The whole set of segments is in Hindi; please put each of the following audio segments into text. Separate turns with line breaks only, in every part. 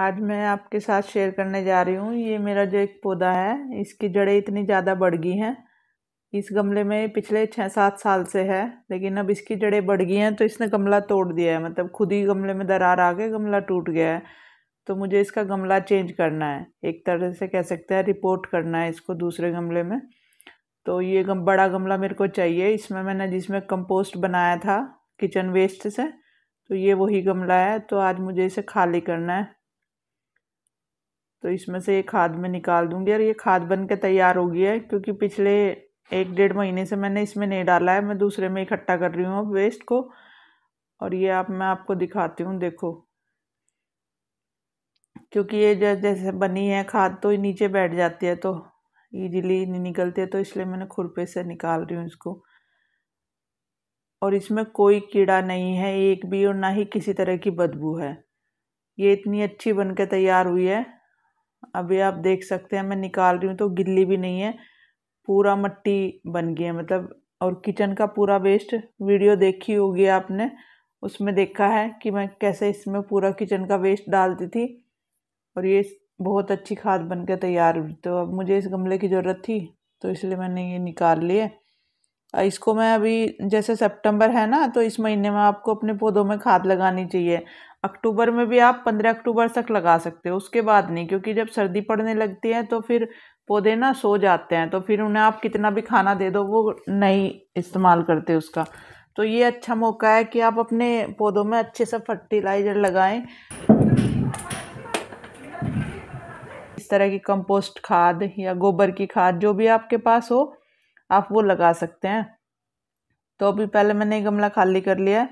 आज मैं आपके साथ शेयर करने जा रही हूँ ये मेरा जो एक पौधा है इसकी जड़ें इतनी ज़्यादा बढ़ गई हैं इस गमले में पिछले छः सात साल से है लेकिन अब इसकी जड़ें बढ़ गई हैं तो इसने गमला तोड़ दिया है मतलब खुद ही गमले में दरार आ गए गमला टूट गया है तो मुझे इसका गमला चेंज करना है एक तरह से कह सकते हैं रिपोर्ट करना है इसको दूसरे गमले में तो ये गम बड़ा गमला मेरे को चाहिए इसमें मैंने जिसमें कंपोस्ट बनाया था किचन वेस्ट से तो ये वही गमला है तो आज मुझे इसे खाली करना है तो इसमें से ये खाद में निकाल दूंगी और ये खाद बन के तैयार हो गई है क्योंकि पिछले एक डेढ़ महीने से मैंने इसमें नहीं डाला है मैं दूसरे में इकट्ठा कर रही हूँ वेस्ट को और ये आप मैं आपको दिखाती हूँ देखो क्योंकि ये जैसे बनी है खाद तो नीचे बैठ जाती है तो ईजिली नहीं निकलती है तो इसलिए मैंने खुरपे से निकाल रही हूँ इसको और इसमें कोई कीड़ा नहीं है एक भी और ना ही किसी तरह की बदबू है ये इतनी अच्छी बन के तैयार हुई है अभी आप देख सकते हैं मैं निकाल रही हूँ तो गिल्ली भी नहीं है पूरा मट्टी बन गया मतलब और किचन का पूरा वेस्ट वीडियो देखी होगी आपने उसमें देखा है कि मैं कैसे इसमें पूरा किचन का वेस्ट डालती थी और ये बहुत अच्छी खाद बनकर तैयार हुई तो अब मुझे इस गमले की ज़रूरत थी तो इसलिए मैंने ये निकाल लिए इसको मैं अभी जैसे सितंबर है ना तो इस महीने में आपको अपने पौधों में खाद लगानी चाहिए अक्टूबर में भी आप पंद्रह अक्टूबर तक लगा सकते हो उसके बाद नहीं क्योंकि जब सर्दी पड़ने लगती है तो फिर पौधे ना सो जाते हैं तो फिर उन्हें आप कितना भी खाना दे दो वो नहीं इस्तेमाल करते उसका तो ये अच्छा मौका है कि आप अपने पौधों में अच्छे से फर्टिलाइज़र लगाएं इस तरह की कंपोस्ट खाद या गोबर की खाद जो भी आपके पास हो आप वो लगा सकते हैं तो अभी पहले मैंने गमला खाली कर लिया है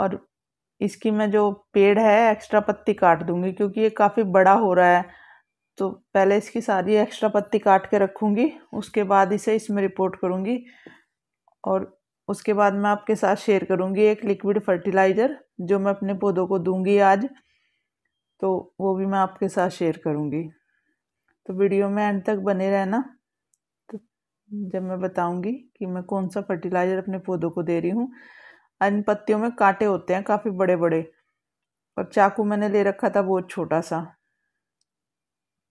और इसकी मैं जो पेड़ है एक्स्ट्रा पत्ती काट दूंगी क्योंकि ये काफ़ी बड़ा हो रहा है तो पहले इसकी सारी एक्स्ट्रा पत्ती काट के रखूँगी उसके बाद इसे इसमें रिपोर्ट करूँगी और उसके बाद मैं आपके साथ शेयर करूँगी एक लिक्विड फर्टिलाइज़र जो मैं अपने पौधों को दूंगी आज तो वो भी मैं आपके साथ शेयर करूँगी तो वीडियो में एंड तक बने रहना तो जब मैं बताऊँगी कि मैं कौन सा फर्टिलाइज़र अपने पौधों को दे रही हूँ इन पत्तियों में कांटे होते हैं काफ़ी बड़े बड़े और चाकू मैंने ले रखा था बहुत छोटा सा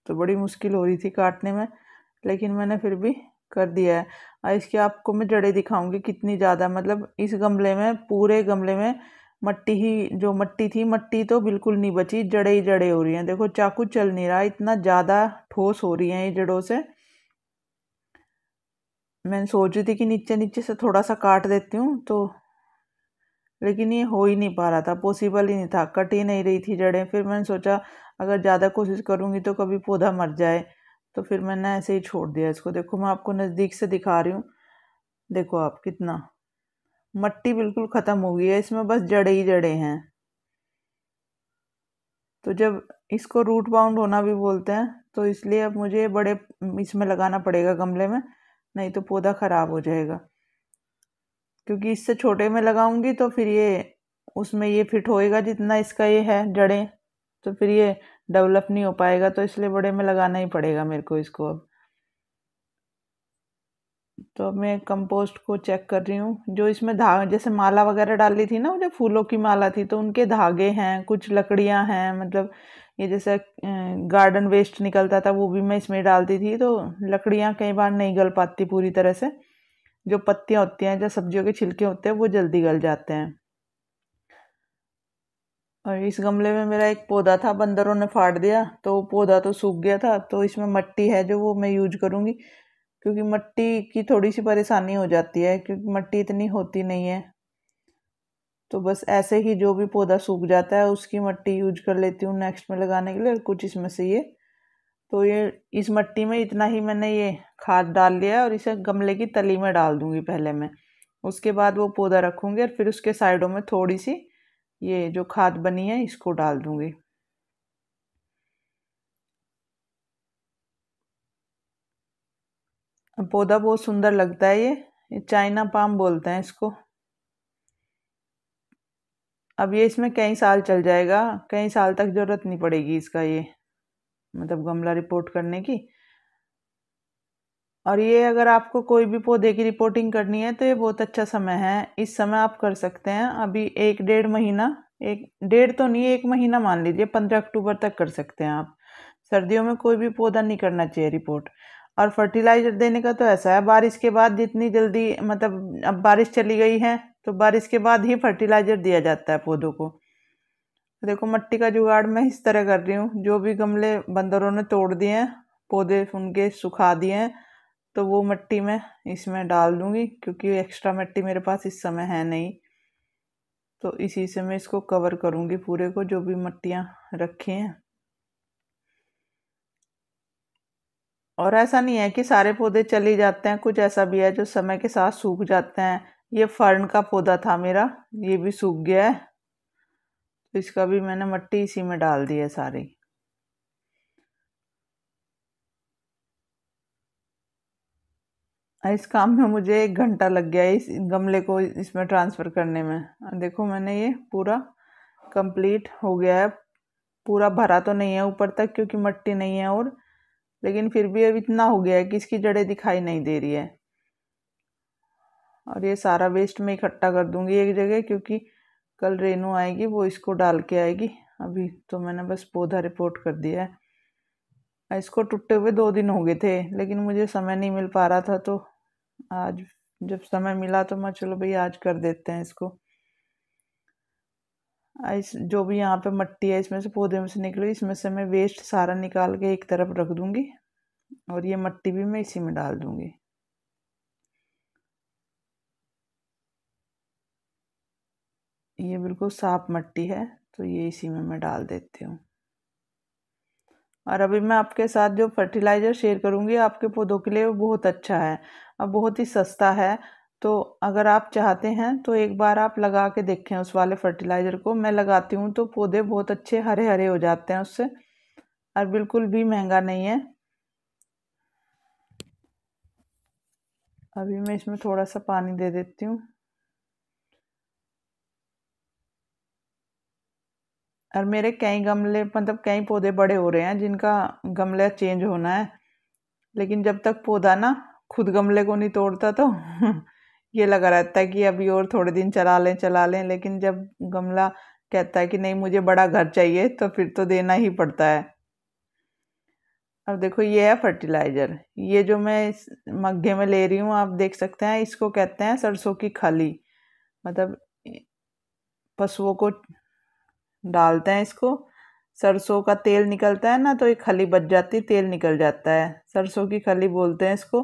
तो बड़ी मुश्किल हो रही थी काटने में लेकिन मैंने फिर भी कर दिया है और इसकी आपको मैं जड़ें दिखाऊंगी कितनी ज़्यादा मतलब इस गमले में पूरे गमले में मट्टी ही जो मट्टी थी मट्टी तो बिल्कुल नहीं बची जड़े ही जड़े हो रही हैं देखो चाकू चल नहीं रहा इतना ज़्यादा ठोस हो रही हैं ये जड़ों से मैंने सोच रही थी कि नीचे नीचे से थोड़ा सा काट देती हूँ तो लेकिन ये हो ही नहीं पा रहा था पॉसिबल ही नहीं था कट ही नहीं रही थी जड़ें फिर मैंने सोचा अगर ज़्यादा कोशिश करूँगी तो कभी पौधा मर जाए तो फिर मैंने ऐसे ही छोड़ दिया इसको देखो मैं आपको नज़दीक से दिखा रही हूँ देखो आप कितना मट्टी बिल्कुल ख़त्म हो गई है इसमें बस जड़े ही जड़े हैं तो जब इसको रूट बाउंड होना भी बोलते हैं तो इसलिए अब मुझे बड़े इसमें लगाना पड़ेगा गमले में नहीं तो पौधा ख़राब हो जाएगा क्योंकि इससे छोटे में लगाऊंगी तो फिर ये उसमें ये फिट होएगा जितना इसका ये है जड़ें तो फिर ये डेवलप नहीं हो पाएगा तो इसलिए बड़े में लगाना ही पड़ेगा मेरे को इसको अब तो मैं कंपोस्ट को चेक कर रही हूँ जो इसमें धागे जैसे माला वगैरह डाली थी ना मुझे फूलों की माला थी तो उनके धागे हैं कुछ लकड़ियाँ हैं मतलब ये जैसे गार्डन वेस्ट निकलता था वो भी मैं इसमें डालती थी तो लकड़ियाँ कई बार नहीं गल पाती पूरी तरह से जो पत्तियाँ होती हैं जो सब्जियों के छिलके होते हैं वो जल्दी गल जाते हैं और इस गमले में मेरा एक पौधा था बंदरों ने फाड़ दिया तो वो पौधा तो सूख गया था तो इसमें मट्टी है जो वो मैं यूज करूँगी क्योंकि मट्टी की थोड़ी सी परेशानी हो जाती है क्योंकि मट्टी इतनी होती नहीं है तो बस ऐसे ही जो भी पौधा सूख जाता है उसकी मट्टी यूज कर लेती हूँ नेक्स्ट में लगाने के लिए और कुछ इसमें से ये तो ये इस मट्टी में इतना ही मैंने ये खाद डाल लिया और इसे गमले की तली में डाल दूंगी पहले मैं उसके बाद वो पौधा रखूँगी और फिर उसके साइडों में थोड़ी सी ये जो खाद बनी है इसको डाल दूँगी पौधा बहुत सुंदर लगता है ये चाइना पाम बोलते हैं इसको अब ये इसमें कई साल चल जाएगा कई साल तक ज़रूरत नहीं पड़ेगी इसका ये मतलब गमला रिपोर्ट करने की और ये अगर आपको कोई भी पौधे की रिपोर्टिंग करनी है तो ये बहुत अच्छा समय है इस समय आप कर सकते हैं अभी एक डेढ़ महीना एक डेढ़ तो नहीं एक महीना मान लीजिए पंद्रह अक्टूबर तक कर सकते हैं आप सर्दियों में कोई भी पौधा नहीं करना चाहिए रिपोर्ट और फर्टिलाइज़र देने का तो ऐसा है बारिश के बाद जितनी जल्दी मतलब अब बारिश चली गई है तो बारिश के बाद ही फर्टिलाइज़र दिया जाता है पौधों को देखो मट्टी का जुगाड़ मैं इस तरह कर रही हूँ जो भी गमले बंदरों ने तोड़ दिए हैं पौधे उनके सुखा दिए हैं तो वो मट्टी मैं इसमें डाल दूँगी क्योंकि एक्स्ट्रा मट्टी मेरे पास इस समय है नहीं तो इसी से मैं इसको कवर करूँगी पूरे को जो भी मट्टियाँ रखी हैं और ऐसा नहीं है कि सारे पौधे चले जाते हैं कुछ ऐसा भी है जो समय के साथ सूख जाते हैं ये फर्न का पौधा था मेरा ये भी सूख गया है तो इसका भी मैंने मट्टी इसी में डाल दी है सारी इस काम में मुझे एक घंटा लग गया इस गमले को इसमें ट्रांसफ़र करने में देखो मैंने ये पूरा कंप्लीट हो गया है पूरा भरा तो नहीं है ऊपर तक क्योंकि मट्टी नहीं है और लेकिन फिर भी अब इतना हो गया है कि इसकी जड़ें दिखाई नहीं दे रही है और ये सारा वेस्ट मैं इकट्ठा कर दूंगी एक जगह क्योंकि कल रेनू आएगी वो इसको डाल के आएगी अभी तो मैंने बस पौधा रिपोर्ट कर दिया है इसको टूटे हुए दो दिन हो गए थे लेकिन मुझे समय नहीं मिल पा रहा था तो आज जब समय मिला तो मैं चलो भाई आज कर देते हैं इसको इस जो भी यहाँ पे मट्टी है इसमें से पौधे में से निकली इसमें से मैं वेस्ट सारा निकाल के एक तरफ रख दूँगी और ये मट्टी भी मैं इसी में डाल दूँगी ये बिल्कुल साफ मट्टी है तो ये इसी में मैं डाल देती हूँ और अभी मैं आपके साथ जो फर्टिलाइज़र शेयर करूँगी आपके पौधों के लिए वो बहुत अच्छा है और बहुत ही सस्ता है तो अगर आप चाहते हैं तो एक बार आप लगा के देखें उस वाले फर्टिलाइज़र को मैं लगाती हूँ तो पौधे बहुत अच्छे हरे हरे हो जाते हैं उससे और बिल्कुल भी महंगा नहीं है अभी मैं इसमें थोड़ा सा पानी दे देती हूँ और मेरे कई गमले मतलब कई पौधे बड़े हो रहे हैं जिनका गमला चेंज होना है लेकिन जब तक पौधा ना खुद गमले को नहीं तोड़ता तो ये लगा रहता है कि अभी और थोड़े दिन चला लें चला लें लेकिन जब गमला कहता है कि नहीं मुझे बड़ा घर चाहिए तो फिर तो देना ही पड़ता है अब देखो ये है फर्टिलाइज़र ये जो मैं इस मग्घे में ले रही हूँ आप देख सकते हैं इसको कहते हैं सरसों की खली मतलब पशुओं को डालते हैं इसको सरसों का तेल निकलता है ना तो ये खली बच जाती तेल निकल जाता है सरसों की खली बोलते हैं इसको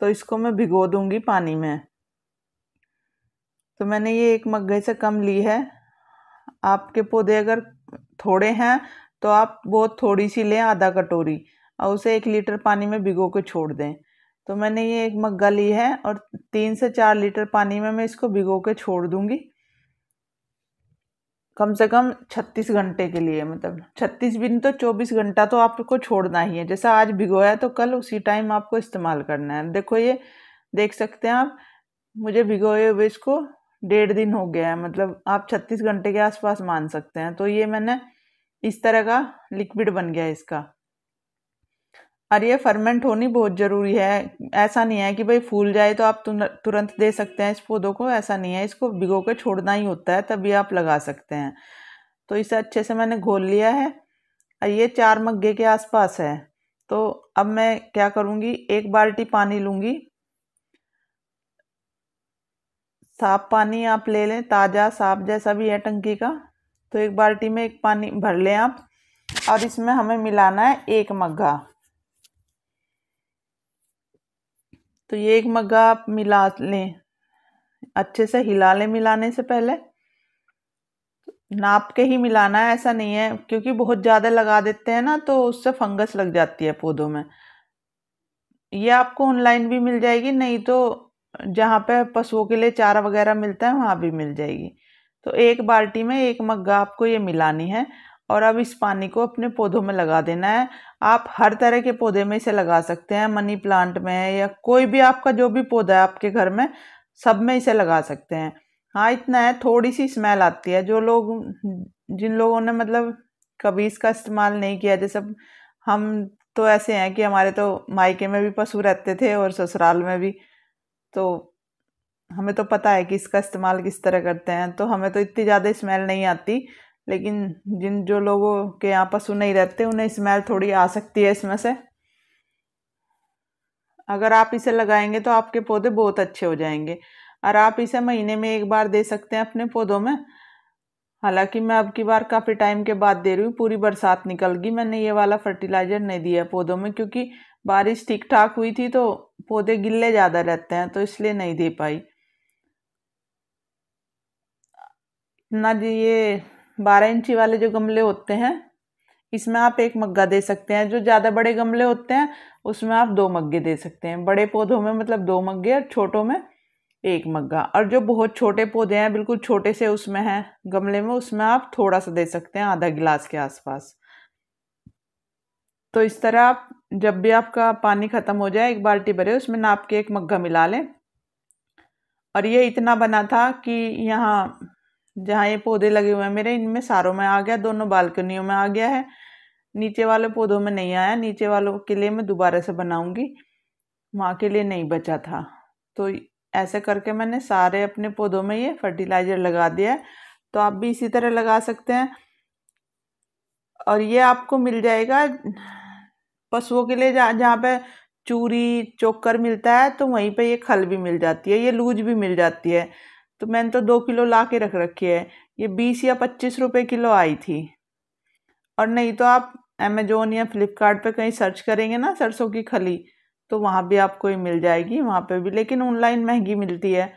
तो इसको मैं भिगो दूँगी पानी में तो मैंने ये एक मग्घे से कम ली है आपके पौधे अगर थोड़े हैं तो आप बहुत थोड़ी सी लें आधा कटोरी और उसे एक लीटर पानी में भिगो के छोड़ दें तो मैंने ये एक मग्गा ली है और तीन से चार लीटर पानी में मैं इसको भिगो के छोड़ दूँगी कम से कम 36 घंटे के लिए मतलब 36 बिन तो 24 घंटा तो आपको छोड़ना ही है जैसा आज भिगोया तो कल उसी टाइम आपको इस्तेमाल करना है देखो ये देख सकते हैं आप मुझे भिगोए हुए इसको डेढ़ दिन हो गया है मतलब आप 36 घंटे के आसपास मान सकते हैं तो ये मैंने इस तरह का लिक्विड बन गया है इसका और ये फर्मेंट होनी बहुत ज़रूरी है ऐसा नहीं है कि भाई फूल जाए तो आप तुरंत दे सकते हैं इस पौधों को ऐसा नहीं है इसको भिगो के छोड़ना ही होता है तभी आप लगा सकते हैं तो इसे अच्छे से मैंने घोल लिया है और ये चार मग्गे के आसपास है तो अब मैं क्या करूँगी एक बाल्टी पानी लूँगी साफ पानी आप ले लें ताज़ा साफ जैसा भी है टंकी का तो एक बाल्टी में एक पानी भर लें आप और इसमें हमें मिलाना है एक मग्घा तो ये एक मग्गा आप मिला लें अच्छे से हिला लें मिलाने से पहले नाप के ही मिलाना है ऐसा नहीं है क्योंकि बहुत ज़्यादा लगा देते हैं ना तो उससे फंगस लग जाती है पौधों में ये आपको ऑनलाइन भी मिल जाएगी नहीं तो जहाँ पे पशुओं के लिए चारा वगैरह मिलता है वहाँ भी मिल जाएगी तो एक बाल्टी में एक मग्गा आपको ये मिलानी है और अब इस पानी को अपने पौधों में लगा देना है आप हर तरह के पौधे में इसे लगा सकते हैं मनी प्लांट में या कोई भी आपका जो भी पौधा है आपके घर में सब में इसे लगा सकते हैं हाँ इतना है थोड़ी सी स्मेल आती है जो लोग जिन लोगों ने मतलब कभी इसका इस्तेमाल नहीं किया जैसे हम तो ऐसे हैं कि हमारे तो मायके में भी पशु रहते थे और ससुराल में भी तो हमें तो पता है कि इसका इस्तेमाल किस तरह करते हैं तो हमें तो इतनी ज़्यादा स्मेल नहीं आती लेकिन जिन जो लोगों के यहाँ पशु नहीं रहते उन्हें स्मेल थोड़ी आ सकती है इसमें से अगर आप इसे लगाएंगे तो आपके पौधे बहुत अच्छे हो जाएंगे और आप इसे महीने में एक बार दे सकते हैं अपने पौधों में हालांकि मैं अब की बार काफ़ी टाइम के बाद दे रही हूँ पूरी बरसात निकल गई मैंने ये वाला फर्टिलाइज़र नहीं दिया पौधों में क्योंकि बारिश ठीक ठाक हुई थी तो पौधे गिल्ले ज़्यादा रहते हैं तो इसलिए नहीं दे पाई ना ये बारह इंची वाले जो गमले होते हैं इसमें आप एक मग्गा दे सकते हैं जो ज़्यादा बड़े गमले होते हैं उसमें आप दो मग्गे दे सकते हैं बड़े पौधों में मतलब दो मग्गे और छोटों में एक मग्गा और जो बहुत छोटे पौधे हैं बिल्कुल छोटे से उसमें हैं गमले में उसमें आप थोड़ा सा दे सकते हैं आधा गिलास के आसपास तो इस तरह आप जब भी आपका पानी ख़त्म हो जाए एक बाल्टी भरे उसमें नाप के एक मग्गा मिला लें और ये इतना बना था कि यहाँ जहाँ ये पौधे लगे हुए हैं मेरे इनमें सारों में आ गया दोनों बालकनियों में आ गया है नीचे वाले पौधों में नहीं आया नीचे वालों के लिए मैं दोबारा से बनाऊंगी माँ के लिए नहीं बचा था तो ऐसे करके मैंने सारे अपने पौधों में ये फर्टिलाइज़र लगा दिया है तो आप भी इसी तरह लगा सकते हैं और ये आपको मिल जाएगा पशुओं के लिए जहाँ जहाँ पे चूरी चोकर मिलता है तो वहीं पे ये खल भी मिल जाती है ये लूज भी मिल जाती है तो मैंने तो दो किलो ला के रख रखी है ये बीस या पच्चीस रुपये किलो आई थी और नहीं तो आप अमेजोन या फ्लिपकार्ट पे कहीं सर्च करेंगे ना सरसों की खली तो वहाँ भी आपको ये मिल जाएगी वहाँ पे भी लेकिन ऑनलाइन महंगी मिलती है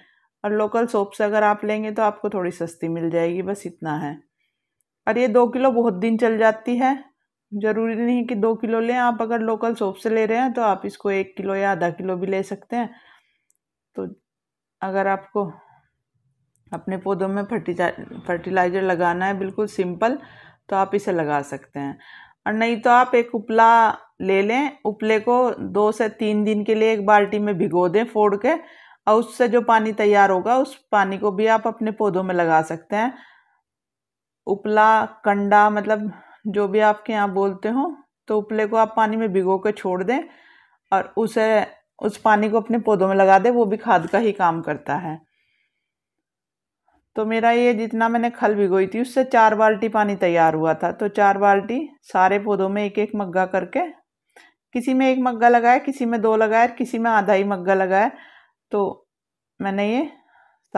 और लोकल सोप से अगर आप लेंगे तो आपको थोड़ी सस्ती मिल जाएगी बस इतना है और ये दो किलो बहुत दिन चल जाती है ज़रूरी नहीं कि दो किलो लें आप अगर लोकल सोप से ले रहे हैं तो आप इसको एक किलो या आधा किलो भी ले सकते हैं तो अगर आपको अपने पौधों में फर्टिलाइज़र लगाना है बिल्कुल सिंपल तो आप इसे लगा सकते हैं और नहीं तो आप एक उपला ले लें उपले को दो से तीन दिन के लिए एक बाल्टी में भिगो दें फोड़ के और उससे जो पानी तैयार होगा उस पानी को भी आप अपने पौधों में लगा सकते हैं उपला कंडा मतलब जो भी आपके यहाँ बोलते हो तो उपले को आप पानी में भिगो के छोड़ दें और उसे उस पानी को अपने पौधों में लगा दें वो भी खाद का ही काम करता है तो मेरा ये जितना मैंने खल भिगोई थी उससे चार बाल्टी पानी तैयार हुआ था तो चार बाल्टी सारे पौधों में एक एक मग्गा करके किसी में एक मग्गा लगाया किसी में दो लगाया किसी में आधा ही मग्गा लगाया तो मैंने ये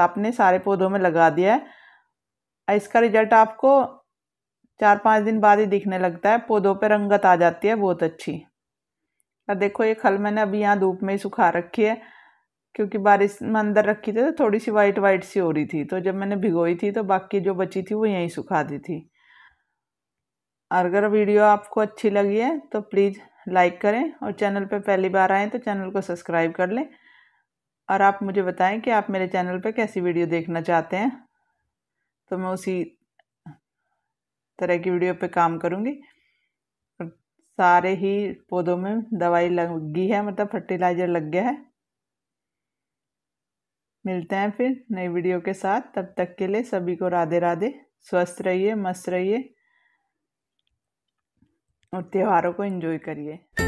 आपने सारे पौधों में लगा दिया है इसका रिजल्ट आपको चार पाँच दिन बाद ही दिखने लगता है पौधों पर रंगत आ जाती है बहुत अच्छी और देखो ये खल मैंने अभी यहाँ धूप में ही सुखा रखी है क्योंकि बारिश में अंदर रखी थी तो थोड़ी सी वाइट वाइट सी हो रही थी तो जब मैंने भिगोई थी तो बाकी जो बची थी वो यहीं सुखा दी थी अगर वीडियो आपको अच्छी लगी है तो प्लीज़ लाइक करें और चैनल पर पहली बार आएँ तो चैनल को सब्सक्राइब कर लें और आप मुझे बताएं कि आप मेरे चैनल पर कैसी वीडियो देखना चाहते हैं तो मैं उसी तरह की वीडियो पे काम करूँगी सारे ही पौधों में दवाई लगी है मतलब फर्टिलाइज़र लग गया है मिलते हैं फिर नई वीडियो के साथ तब तक के लिए सभी को राधे राधे स्वस्थ रहिए मस्त रहिए और त्योहारों को एंजॉय करिए